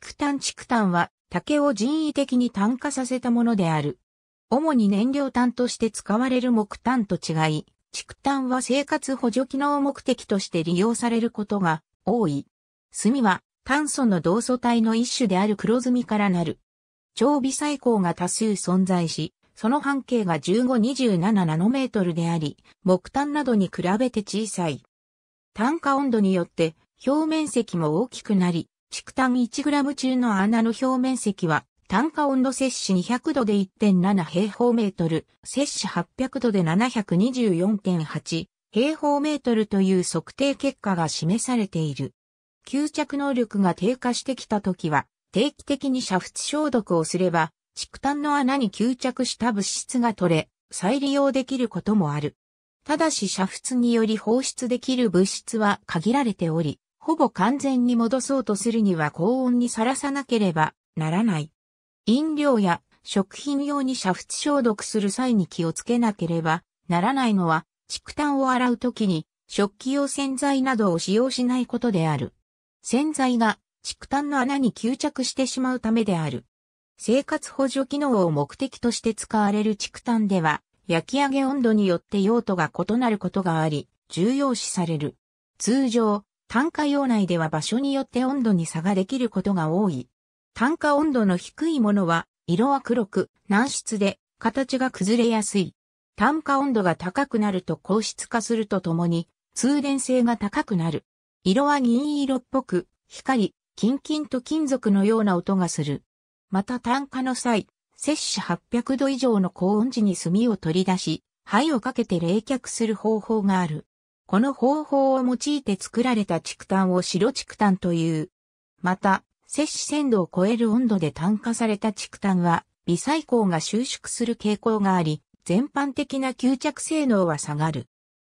畜炭竹炭は竹を人為的に炭化させたものである。主に燃料炭として使われる木炭と違い、竹炭は生活補助機能目的として利用されることが多い。炭は炭素の同素体の一種である黒炭からなる。超微細鋼が多数存在し、その半径が1527ナノメートルであり、木炭などに比べて小さい。炭化温度によって表面積も大きくなり、畜炭 1g 中の穴の表面積は、炭化温度摂取200度で1.7平方メートル、摂取800度で724.8平方メートルという測定結果が示されている。吸着能力が低下してきた時は、定期的に煮沸消毒をすれば、畜炭の穴に吸着した物質が取れ、再利用できることもある。ただし煮沸により放出できる物質は限られており、ほぼ完全に戻そうとするには高温にさらさなければならない。飲料や食品用に煮沸消毒する際に気をつけなければならないのは、畜炭を洗うときに食器用洗剤などを使用しないことである。洗剤が畜炭の穴に吸着してしまうためである。生活補助機能を目的として使われる畜炭では、焼き上げ温度によって用途が異なることがあり、重要視される。通常、単価用内では場所によって温度に差ができることが多い。単価温度の低いものは、色は黒く、軟質で、形が崩れやすい。単価温度が高くなると硬質化するとともに、通電性が高くなる。色は銀色っぽく、光、キンキンと金属のような音がする。また炭化の際、摂氏800度以上の高温時に炭を取り出し、灰をかけて冷却する方法がある。この方法を用いて作られた畜炭を白竹炭という。また、摂氏鮮度を超える温度で炭化された畜炭は、微細胞が収縮する傾向があり、全般的な吸着性能は下がる。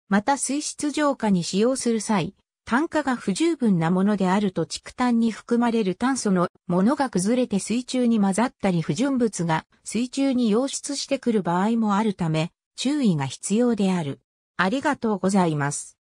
また水質浄化に使用する際、炭化が不十分なものであると畜炭に含まれる炭素のものが崩れて水中に混ざったり不純物が水中に溶出してくる場合もあるため注意が必要である。ありがとうございます。